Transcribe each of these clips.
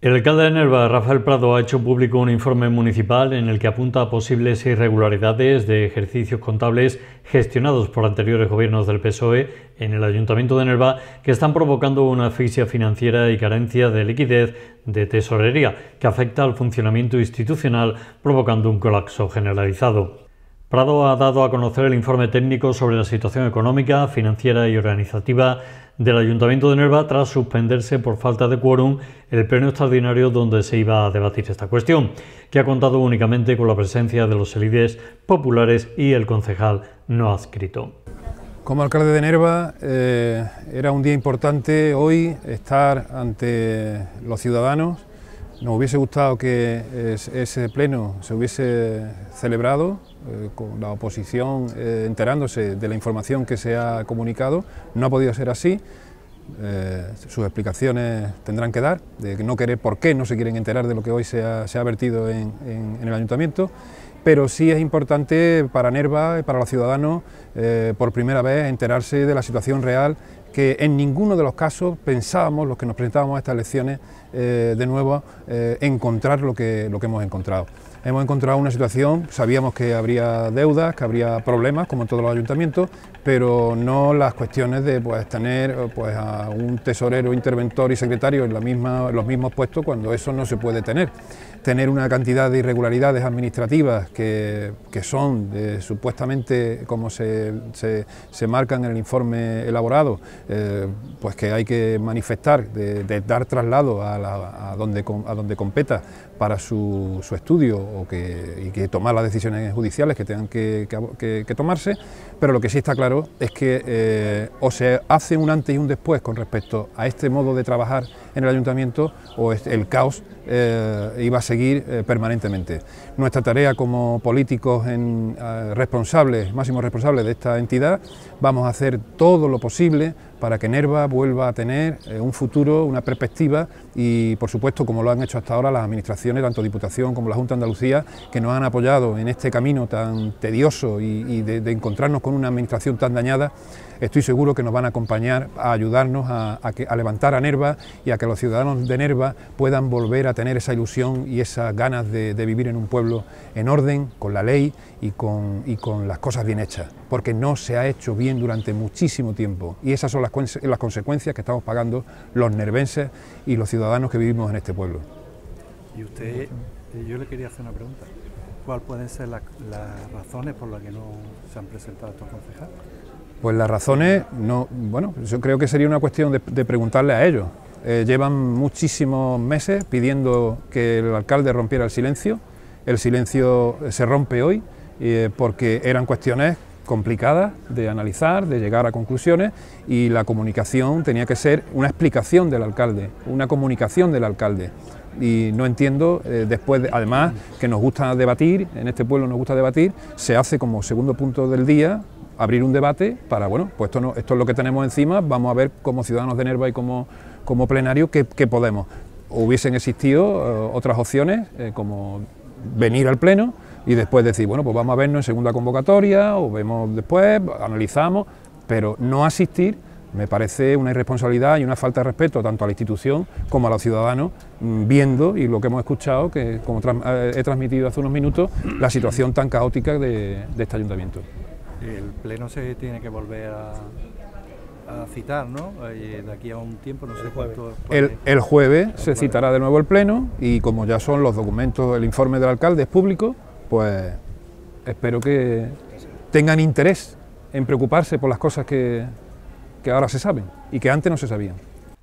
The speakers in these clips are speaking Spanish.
El alcalde de Nerva, Rafael Prado, ha hecho público un informe municipal en el que apunta a posibles irregularidades de ejercicios contables gestionados por anteriores gobiernos del PSOE en el Ayuntamiento de Nerva que están provocando una asfixia financiera y carencia de liquidez de tesorería que afecta al funcionamiento institucional provocando un colapso generalizado. Prado ha dado a conocer el informe técnico sobre la situación económica, financiera y organizativa del Ayuntamiento de Nerva tras suspenderse por falta de quórum el pleno extraordinario donde se iba a debatir esta cuestión, que ha contado únicamente con la presencia de los elides populares y el concejal no adscrito. Como alcalde de Nerva eh, era un día importante hoy estar ante los ciudadanos nos hubiese gustado que eh, ese pleno se hubiese celebrado eh, con la oposición eh, enterándose de la información que se ha comunicado. No ha podido ser así. sus explicaciones tendrán que dar, de no querer por qué no se quieren enterar de lo que hoy se ha, vertido en, el ayuntamiento pero sí es importante para Nerva y para los ciudadanos por primera vez enterarse de la situación real que en ninguno de los casos pensábamos, los que nos presentábamos a estas elecciones, eh, de nuevo eh, encontrar lo que hemos encontrado hemos encontrado una situación, sabíamos que habría deudas, que habría problemas, como en todos los ayuntamientos, pero no las cuestiones de pues, tener pues, a un tesorero, interventor y secretario en, la misma, los mismos puestos cuando eso no se puede tener. Tener una cantidad de irregularidades administrativas que, son supuestamente como se, marcan en el informe elaborado, eh, pues que hay que manifestar, de, dar traslado a, donde, a donde competa para su, su estudio que, y que tomar las decisiones judiciales que tengan que tomarse pero lo que sí está claro es que eh, o se hace un antes y un después con respecto a este modo de trabajar en el ayuntamiento o el caos eh, iba a seguir eh, permanentemente. Nuestra tarea como políticos responsables, máximos responsables de esta entidad, vamos a hacer todo lo posible para que Nerva vuelva a tener un futuro, una perspectiva y por supuesto como lo han hecho hasta ahora las administraciones, tanto Diputación como la Junta de Andalucía, que nos han apoyado en este camino tan tedioso y, de, de encontrarnos con con una administración tan dañada, estoy seguro que nos van a acompañar a ayudarnos a, levantar a Nerva y a que los ciudadanos de Nerva puedan volver a tener esa ilusión y esas ganas de, vivir en un pueblo en orden, con la ley y con, las cosas bien hechas, porque no se ha hecho bien durante muchísimo tiempo y esas son las, las consecuencias que estamos pagando los nervenses y los ciudadanos que vivimos en este pueblo. Y usted, eh, yo le quería hacer una pregunta. ...¿cuáles pueden ser las razones por las que no se han presentado estos concejales? Pues las razones, no, bueno, yo creo que sería una cuestión de, preguntarle a ellos. Eh, llevan muchísimos meses pidiendo que el alcalde rompiera el silencio. El silencio eh, se rompe hoy eh, porque eran cuestiones complicadas de analizar, de llegar a conclusiones y la comunicación tenía que ser una explicación del alcalde, una comunicación del alcalde y no entiendo, eh, después, además, que nos gusta debatir, en este pueblo nos gusta debatir, se hace como segundo punto del día abrir un debate para, bueno, pues esto, no, esto es lo que tenemos encima, vamos a ver como ciudadanos de Nerva y como, como plenario qué, podemos. Hubiesen existido eh, otras opciones, eh, como venir al pleno y después decir, bueno, pues vamos a vernos en segunda convocatoria, o vemos después, analizamos, pero no asistir me parece una irresponsabilidad y una falta de respeto tanto a la institución como a los ciudadanos, mm, viendo y lo que hemos escuchado, que como eh, he transmitido hace unos minutos, la situación tan caótica de, este ayuntamiento. El pleno se tiene que volver a, citar, ¿no? Eh, de aquí a un tiempo, no sé cuánto... El, el jueves se citará de nuevo el Pleno y como ya son los documentos, el informe del alcalde es público, pues espero que tengan interés en preocuparse por las cosas que, que ahora se saben y que antes no se sabían.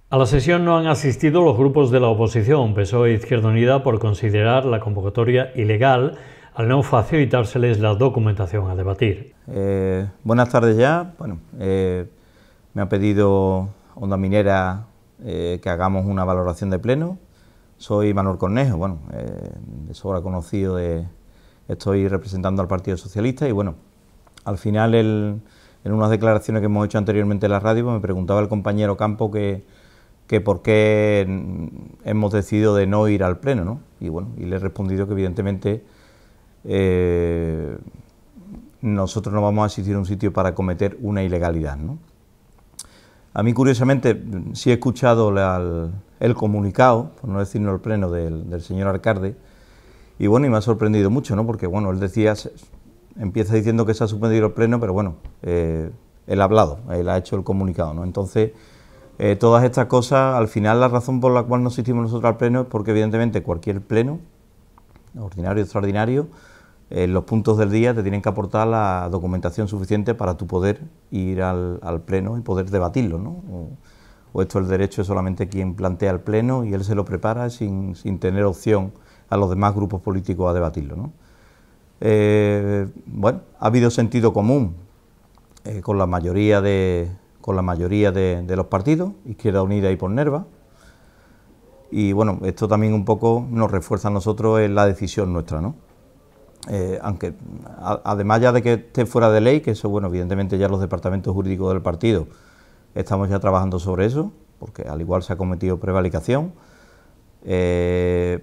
A la sesión no han asistido los grupos de la oposición, PSOE e Izquierda Unida, por considerar la convocatoria ilegal al no facilitárseles la documentación a debatir. Eh, buenas tardes ya. Bueno, eh, me ha pedido Onda Minera eh, que hagamos una valoración de pleno. Soy Manuel Cornejo, bueno, de sobra conocido de... Estoy representando al Partido Socialista y bueno, al final el en unas declaraciones que hemos hecho anteriormente en la radio, pues me preguntaba el compañero Campo que, por qué hemos decidido de no ir al Pleno, ¿no? Y bueno, y le he respondido que evidentemente eh, nosotros no vamos a asistir a un sitio para cometer una ilegalidad, ¿no? A mí, curiosamente, sí he escuchado el, comunicado, por no decirlo el pleno, del, señor alcalde, y bueno, y me ha sorprendido mucho, ¿no? Porque, bueno, él decía, empieza diciendo que se ha suspendido el pleno, pero bueno, eh, él ha hablado, él ha hecho el comunicado, ¿no? Entonces, eh, todas estas cosas, al final la razón por la cual no asistimos nosotros al pleno es porque evidentemente cualquier pleno, ordinario, o extraordinario, en eh, los puntos del día te tienen que aportar la documentación suficiente para tu poder ir al, pleno y poder debatirlo, ¿no? O, o, esto el derecho es solamente quien plantea el pleno y él se lo prepara sin, sin tener opción a los demás grupos políticos a debatirlo, ¿no? Eh, bueno, ha habido sentido común eh, con la mayoría, de, con la mayoría de, los partidos, Izquierda Unida y por Nerva. Y bueno, esto también un poco nos refuerza a nosotros en la decisión nuestra, ¿no? Eh, aunque además ya de que esté fuera de ley, que eso, bueno, evidentemente ya los departamentos jurídicos del partido estamos ya trabajando sobre eso, porque al igual se ha cometido prevaricación. Eh,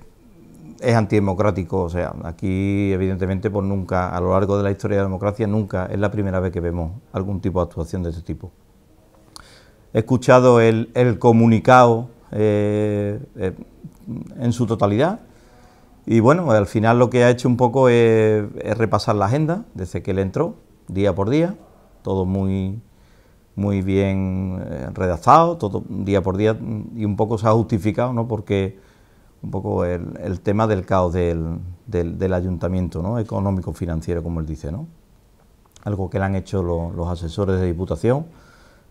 es antidemocrático. O sea, aquí evidentemente pues nunca, a lo largo de la historia de la democracia, nunca es la primera vez que vemos algún tipo de actuación de este tipo. He escuchado el, comunicado eh, eh, en su totalidad y bueno, al final lo que ha hecho un poco es, repasar la agenda desde que él entró, día por día, todo muy muy bien eh, redactado, todo día por día, y un poco se ha justificado, ¿no? Porque un poco el, tema del caos del, ayuntamiento, económico, financiero, como él dice. Algo que le han hecho los asesores de Diputación,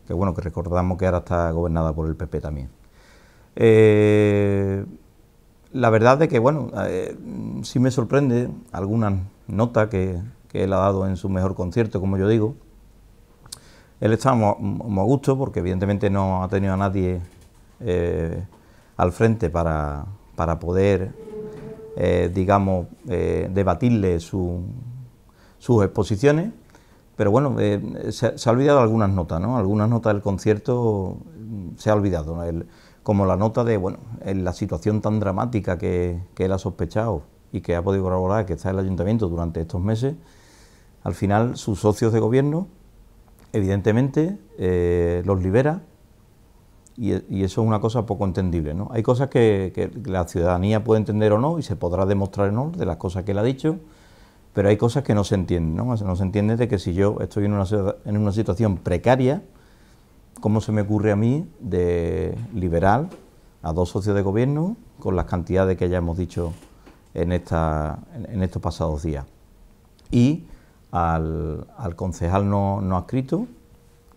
que bueno, que recordamos que ahora está gobernada por el PP también. Eh, la verdad es que, bueno, eh, sí me sorprende alguna nota que, él ha dado en su mejor concierto, como yo digo. Él está muy, a gusto porque evidentemente no ha tenido a nadie eh, al frente para, para poder, eh, digamos, eh, debatirle sus exposiciones. Pero bueno, eh, se, ha olvidado algunas notas, ¿no? Algunas notas del concierto mm, se ha olvidado, como la nota de, bueno, la situación tan dramática que, que él ha sospechado y que ha podido colaborar, que está en el ayuntamiento durante estos meses, al final sus socios de gobierno, evidentemente, los libera y, eso es una cosa poco entendible. ¿no? Hay cosas que, la ciudadanía puede entender o no y se podrá demostrar o no de las cosas que él ha dicho, pero hay cosas que no se entienden. No, se entiende de que si yo estoy en una, situación precaria, ¿cómo se me ocurre a mí de liberar a dos socios de gobierno con las cantidades que ya hemos dicho en, esta, en estos pasados días? Y al, concejal no, no escrito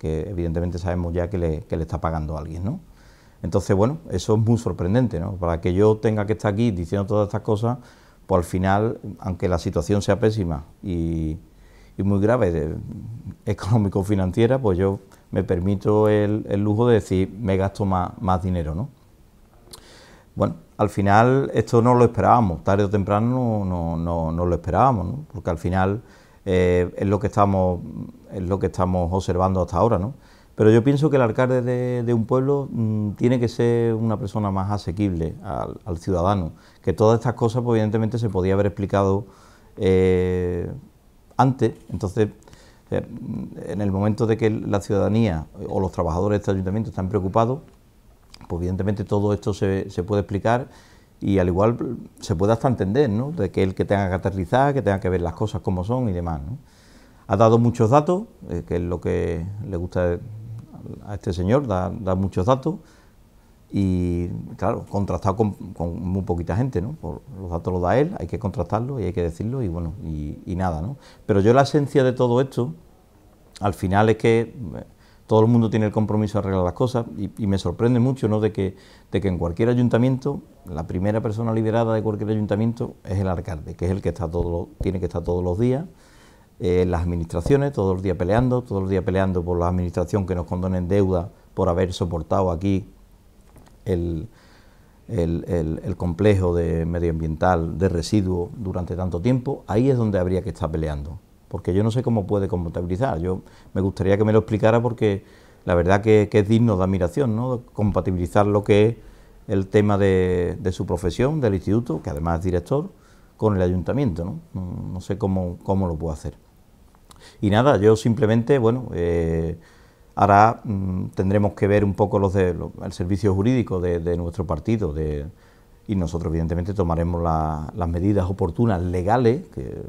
que evidentemente sabemos ya que le, está pagando a alguien, ¿no? Entonces, bueno, eso es muy sorprendente, ¿no? Para que yo tenga que estar aquí diciendo todas estas cosas, pues al final, aunque la situación sea pésima y, muy grave, eh, económico-financiera, pues yo me permito el, lujo de decir, me gasto más, dinero, ¿no? Bueno, al final esto no lo esperábamos, tarde o temprano no, no lo esperábamos, ¿no? porque al final eh, es, lo que estamos, es lo que estamos observando hasta ahora. ¿no? Pero yo pienso que el alcalde de, un pueblo mm, tiene que ser una persona más asequible al, ciudadano, que todas estas cosas pues, evidentemente se podía haber explicado eh, antes, entonces eh, en el momento de que la ciudadanía o los trabajadores de este ayuntamiento están preocupados, pues evidentemente todo esto se, se puede explicar y al igual se puede hasta entender, ¿no? De que el que tenga que aterrizar, que tenga que ver las cosas como son y demás, ¿no? Ha dado muchos datos, eh, que es lo que le gusta a este señor, da, muchos datos y, claro, contrastado con, muy poquita gente, ¿no? los datos los da él, hay que contrastarlo y hay que decirlo y, bueno, y nada, ¿no? Pero yo la esencia de todo esto, al final es que todo el mundo tiene el compromiso de arreglar las cosas y, me sorprende mucho ¿no? de, que, de que en cualquier ayuntamiento, la primera persona liberada de cualquier ayuntamiento es el alcalde, que es el que está tiene que estar todos los días eh, las administraciones, todos los días peleando, todos los días peleando por la administración que nos condonen deuda por haber soportado aquí el, el complejo de medioambiental de residuos durante tanto tiempo, ahí es donde habría que estar peleando porque yo no sé cómo puede compatibilizar. Yo me gustaría que me lo explicara porque la verdad que, es digno de admiración, ¿no? Compatibilizar lo que es el tema de, su profesión, del instituto, que además es director, con el ayuntamiento, ¿no? sé cómo, cómo lo puedo hacer. Y nada, yo simplemente, bueno, eh, ahora mm, tendremos que ver un poco los de, el servicio jurídico de, nuestro partido, de, y nosotros evidentemente tomaremos las medidas oportunas legales eh,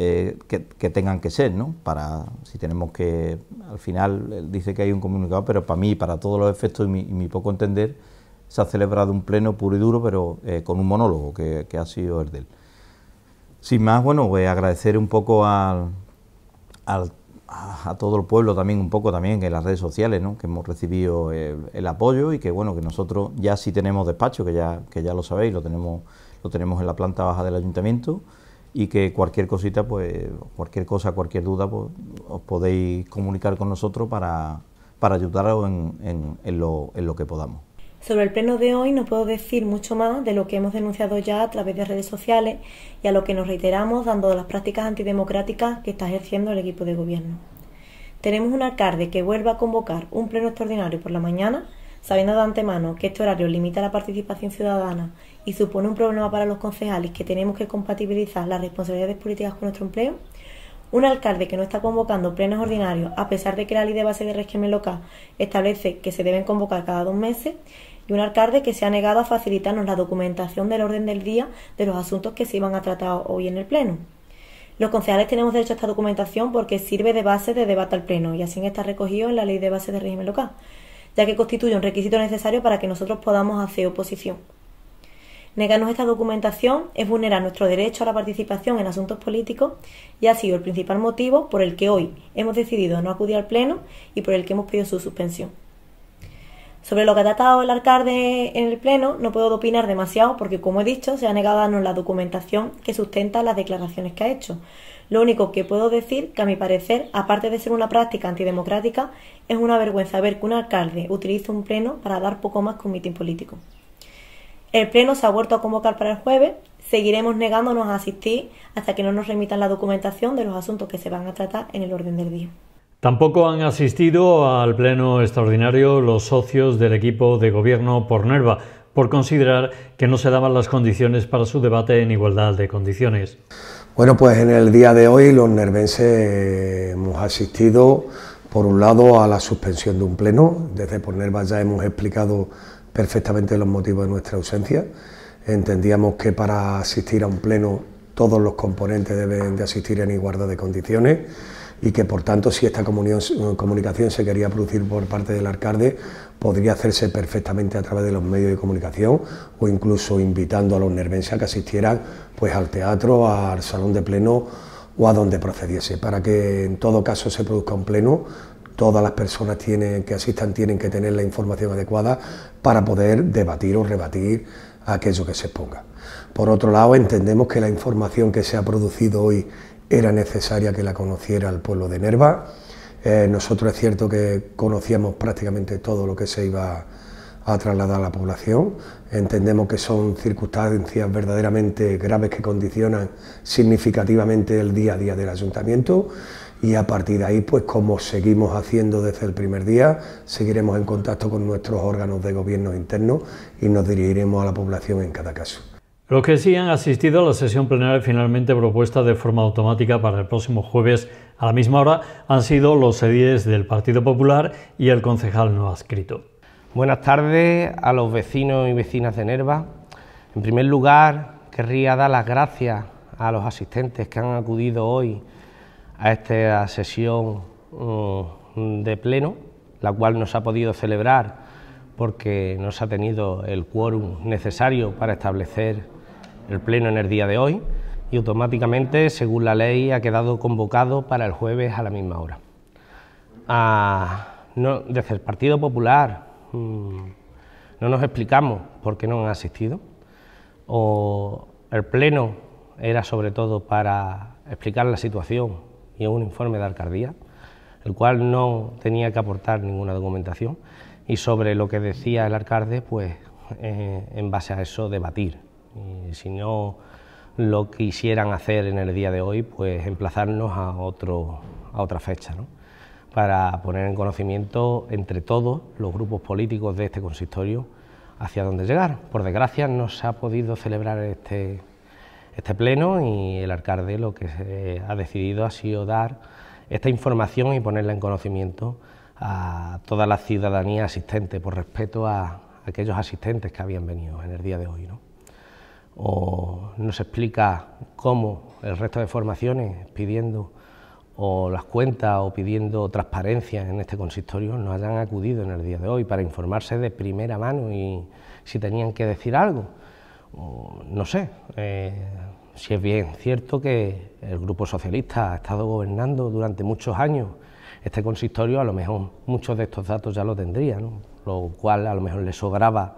eh, que, tengan que ser, ¿no? Para, si tenemos que, al final, dice que hay un comunicado, pero para mí, para todos los efectos y mi, poco entender, se ha celebrado un pleno puro y duro, pero eh, con un monólogo que, ha sido el de él. Sin más, bueno, a agradecer un poco al, al a todo el pueblo también un poco también en las redes sociales ¿no? que hemos recibido eh, el, apoyo y que bueno que nosotros ya sí tenemos despacho que ya ya lo sabéis lo lo tenemos en la planta baja del ayuntamiento y que cualquier cosita, pues cualquier cosa, cualquier duda, pues, os podéis comunicar con nosotros para, para ayudaros en, en, lo, en lo que podamos. Sobre el pleno de hoy no puedo decir mucho más de lo que hemos denunciado ya a través de redes sociales y a lo que nos reiteramos dando las prácticas antidemocráticas que está ejerciendo el equipo de gobierno. Tenemos un alcalde que vuelva a convocar un pleno extraordinario por la mañana Sabiendo de antemano que este horario limita la participación ciudadana y supone un problema para los concejales que tenemos que compatibilizar las responsabilidades políticas con nuestro empleo, un alcalde que no está convocando plenos ordinarios, a pesar de que la ley de base de régimen local establece que se deben convocar cada dos meses, y un alcalde que se ha negado a facilitarnos la documentación del orden del día de los asuntos que se iban a tratar hoy en el Pleno. Los concejales tenemos derecho a esta documentación porque sirve de base de debate al Pleno y así está recogido en la ley de base de régimen local ya que constituye un requisito necesario para que nosotros podamos hacer oposición. Negarnos esta documentación es vulnerar nuestro derecho a la participación en asuntos políticos y ha sido el principal motivo por el que hoy hemos decidido no acudir al Pleno y por el que hemos pedido su suspensión. Sobre lo que ha tratado el alcalde en el Pleno no puedo opinar demasiado porque, como he dicho, se ha negado a darnos la documentación que sustenta las declaraciones que ha hecho, lo único que puedo decir que a mi parecer, aparte de ser una práctica antidemocrática, es una vergüenza ver que un alcalde utiliza un pleno para dar poco más que un mitin político. El pleno se ha vuelto a convocar para el jueves. Seguiremos negándonos a asistir hasta que no nos remitan la documentación de los asuntos que se van a tratar en el orden del día. Tampoco han asistido al pleno extraordinario los socios del equipo de gobierno por Nerva, por considerar que no se daban las condiciones para su debate en igualdad de condiciones. Bueno, pues en el día de hoy los nervenses hemos asistido, por un lado, a la suspensión de un pleno. Desde Pornerva ya hemos explicado perfectamente los motivos de nuestra ausencia. Entendíamos que para asistir a un pleno todos los componentes deben de asistir en igualdad de condiciones y que por tanto si esta eh, comunicación se quería producir por parte del alcalde podría hacerse perfectamente a través de los medios de comunicación o incluso invitando a los nervenses a que asistieran pues al teatro, al salón de pleno o a donde procediese, para que en todo caso se produzca un pleno todas las personas que asistan tienen que tener la información adecuada para poder debatir o rebatir aquello que se exponga. Por otro lado, entendemos que la información que se ha producido hoy era necesaria que la conociera el pueblo de Nerva. Eh, nosotros es cierto que conocíamos prácticamente todo lo que se iba a trasladar a la población. Entendemos que son circunstancias verdaderamente graves que condicionan significativamente el día a día del ayuntamiento y a partir de ahí, pues como seguimos haciendo desde el primer día, seguiremos en contacto con nuestros órganos de gobierno interno y nos dirigiremos a la población en cada caso. Los que sí han asistido a la sesión plenaria finalmente propuesta de forma automática para el próximo jueves a la misma hora han sido los ediles del Partido Popular y el concejal no adscrito. Buenas tardes a los vecinos y vecinas de Nerva. En primer lugar, querría dar las gracias a los asistentes que han acudido hoy a esta sesión mm, de pleno, la cual no se ha podido celebrar porque no se ha tenido el quórum necesario para establecer el pleno en el día de hoy y automáticamente, según la ley, ha quedado convocado para el jueves a la misma hora. Ah, desde el Partido Popular mm, no nos explicamos por qué no han asistido. O el pleno era sobre todo para explicar la situación y un informe de alcaldía, el cual no tenía que aportar ninguna documentación. Y sobre lo que decía el alcalde, pues eh, en base a eso debatir si no lo quisieran hacer en el día de hoy, pues emplazarnos a, otra fecha, para poner en conocimiento entre todos los grupos políticos de este consistorio hacia dónde llegar. Por desgracia no se ha podido celebrar este, este pleno y el alcalde lo que ha decidido ha sido dar esta información y ponerla en conocimiento a toda la ciudadanía asistente por respeto a aquellos asistentes que habían venido en el día de hoy. ¿no? o nos explica cómo el resto de formaciones pidiendo o las cuentas o pidiendo transparencia en este consistorio nos hayan acudido en el día de hoy para informarse de primera mano y si tenían que decir algo. Mm, no sé, eh, si es bien cierto que el Grupo Socialista ha estado gobernando durante muchos años este consistorio, a lo mejor muchos de estos datos ya lo tendrían, lo cual a lo mejor le sobraba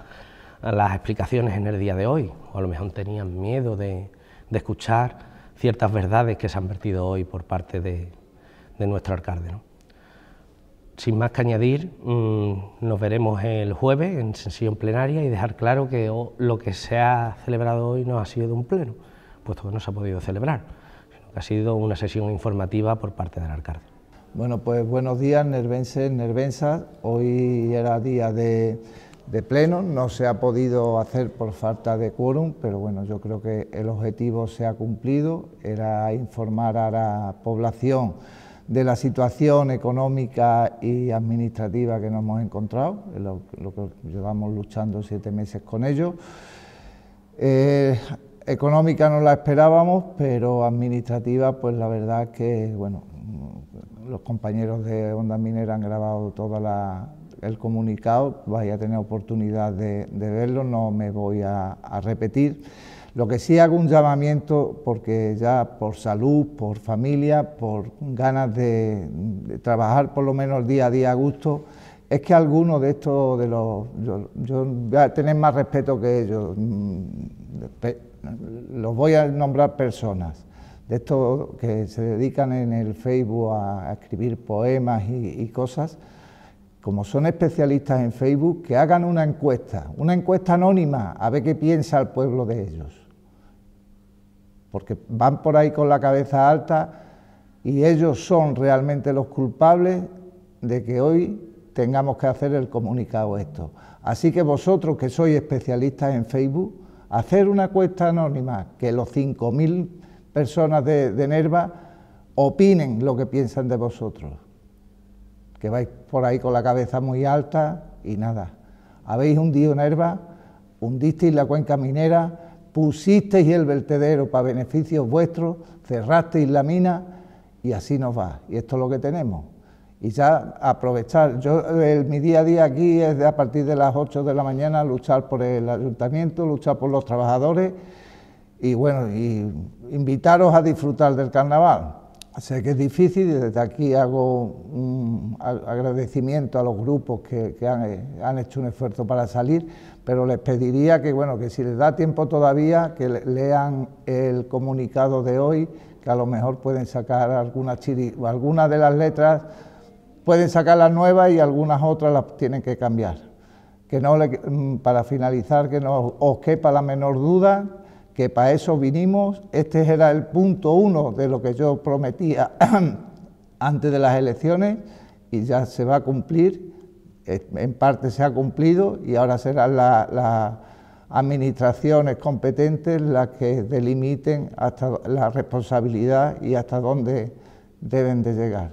las explicaciones en el día de hoy, o a lo mejor tenían miedo de, de escuchar ciertas verdades que se han vertido hoy por parte de, de nuestro alcalde. ¿no? Sin más que añadir, mm, nos veremos el jueves en sesión plenaria y dejar claro que lo que se ha celebrado hoy no ha sido un pleno, puesto que no se ha podido celebrar, sino que ha sido una sesión informativa por parte del alcalde. Bueno, pues buenos días, nervenses, nervensas. Hoy era día de de pleno. No se ha podido hacer por falta de quórum, pero bueno, yo creo que el objetivo se ha cumplido, era informar a la población de la situación económica y administrativa que nos hemos encontrado, lo, que llevamos luchando siete meses con ello. Eh, económica no la esperábamos, pero administrativa, pues la verdad que, bueno, los compañeros de Onda Minera han grabado toda la, el comunicado, vaya pues, a tener oportunidad de, verlo, no me voy a, repetir. Lo que sí hago un llamamiento, porque ya por salud, por familia, por ganas de, trabajar por lo menos día a día a gusto, es que algunos de estos, de los, yo, voy a tener más respeto que ellos, mm, los voy a nombrar personas, de estos que se dedican en el Facebook a, escribir poemas y cosas, como son especialistas en Facebook, que hagan una encuesta, una encuesta anónima, a ver qué piensa el pueblo de ellos. Porque van por ahí con la cabeza alta y ellos son realmente los culpables de que hoy tengamos que hacer el comunicado esto. Así que vosotros que sois especialistas en Facebook, hacer una encuesta anónima, que los 5.000 personas de, de Nerva opinen lo que piensan de vosotros que vais por ahí con la cabeza muy alta y nada. Habéis hundido herba, hundisteis la cuenca minera, pusisteis el vertedero para beneficios vuestros, cerrasteis la mina y así nos va. Y esto es lo que tenemos. Y ya aprovechar, yo mi día a día aquí es a partir de las 8 de la mañana luchar por el ayuntamiento, luchar por los trabajadores y bueno, y invitaros a disfrutar del carnaval, Sé que es difícil y desde aquí hago un agradecimiento a los grupos que, han, hecho un esfuerzo para salir, pero les pediría que, bueno, que si les da tiempo todavía, que lean el comunicado de hoy, que a lo mejor pueden sacar algunas, algunas de las letras, pueden sacar las nuevas y algunas otras las tienen que cambiar. Que no mm, para finalizar, que no os quepa la menor duda que para eso vinimos. Este era el punto uno de lo que yo prometía antes de las elecciones y ya se va a cumplir. En parte se ha cumplido y ahora serán las administraciones competentes las que delimiten hasta la responsabilidad y hasta dónde deben de llegar.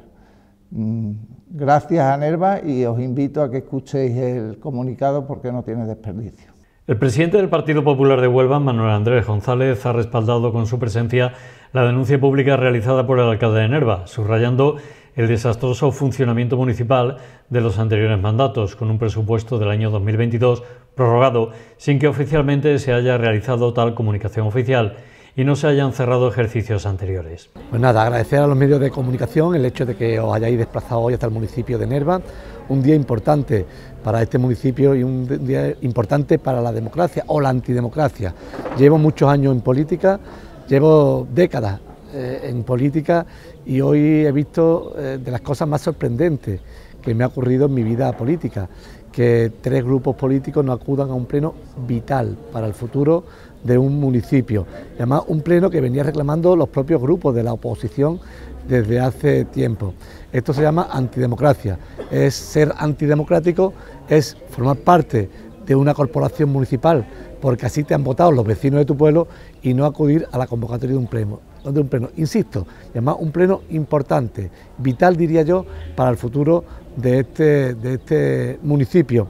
Mm, gracias a Nerva y os invito a que escuchéis el comunicado porque no tiene desperdicio. El presidente del Partido Popular de Huelva, Manuel Andrés González, ha respaldado con su presencia la denuncia pública realizada por el alcalde de Nerva, subrayando el desastroso funcionamiento municipal de los anteriores mandatos, con un presupuesto del año 2022 prorrogado sin que oficialmente se haya realizado tal comunicación oficial y no se hayan cerrado ejercicios anteriores. Pues nada, agradecer a los medios de comunicación el hecho de que os hayáis desplazado hoy hasta el municipio de Nerva un día importante para este municipio y un día importante para la democracia o la antidemocracia. Llevo muchos años en política, llevo décadas eh, en política y hoy he visto eh, de las cosas más sorprendentes que me ha ocurrido en mi vida política, que tres grupos políticos no acudan a un pleno vital para el futuro de un municipio. además un pleno que venía reclamando los propios grupos de la oposición desde hace tiempo. Esto se llama antidemocracia. Es ser antidemocrático, es formar parte de una corporación municipal, porque así te han votado los vecinos de tu pueblo y no acudir a la convocatoria de un pleno. De un pleno. Insisto, además un pleno importante, vital diría yo, para el futuro de este, de este municipio.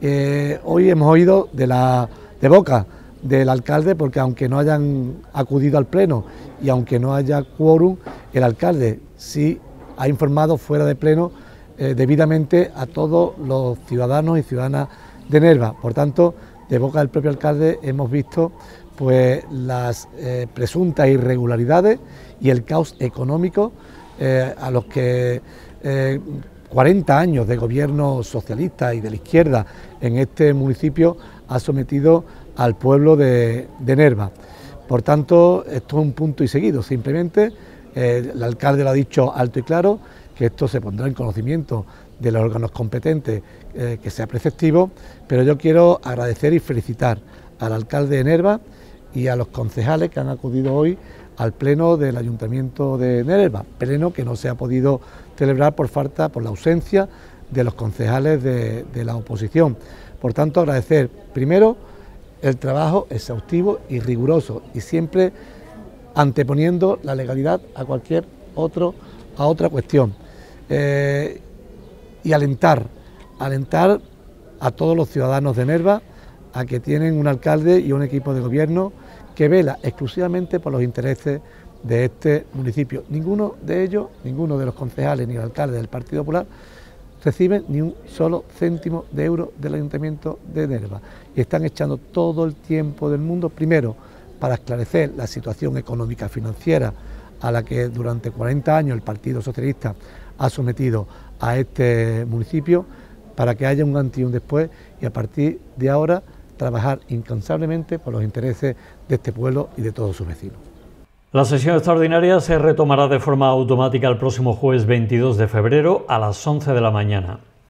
Eh, hoy hemos oído de, la, de boca del alcalde, porque aunque no hayan acudido al pleno y aunque no haya quórum, el alcalde sí ha informado fuera de pleno eh, debidamente a todos los ciudadanos y ciudadanas de Nerva. Por tanto, de boca del propio alcalde hemos visto pues las eh, presuntas irregularidades y el caos económico eh, a los que 40 años de gobierno socialista y de la izquierda en este municipio ha sometido al pueblo de, Nerva. Por tanto, esto es un punto y seguido, simplemente eh, el alcalde lo ha dicho alto y claro, que esto se pondrá en conocimiento de los órganos competentes, eh, que sea preceptivo, pero yo quiero agradecer y felicitar al alcalde de Nerva y a los concejales que han acudido hoy al pleno del Ayuntamiento de Nerva, pleno que no se ha podido celebrar por falta, por la ausencia de los concejales de, de la oposición. Por tanto, agradecer primero el trabajo exhaustivo y riguroso y siempre anteponiendo la legalidad a cualquier otro, a otra cuestión. Eh, y alentar, alentar a todos los ciudadanos de Nerva a que tienen un alcalde y un equipo de gobierno que vela exclusivamente por los intereses de este municipio. Ninguno de ellos, ninguno de los concejales ni alcaldes alcalde del Partido Popular reciben ni un solo céntimo de euro del Ayuntamiento de Nerva y están echando todo el tiempo del mundo, primero, para esclarecer la situación económica financiera a la que durante 40 años el Partido Socialista ha sometido a este municipio, para que haya un antes y un después y a partir de ahora trabajar incansablemente por los intereses de este pueblo y de todos sus vecinos. La sesión extraordinaria se retomará de forma automática el próximo jueves 22 de febrero a las 11 de la mañana.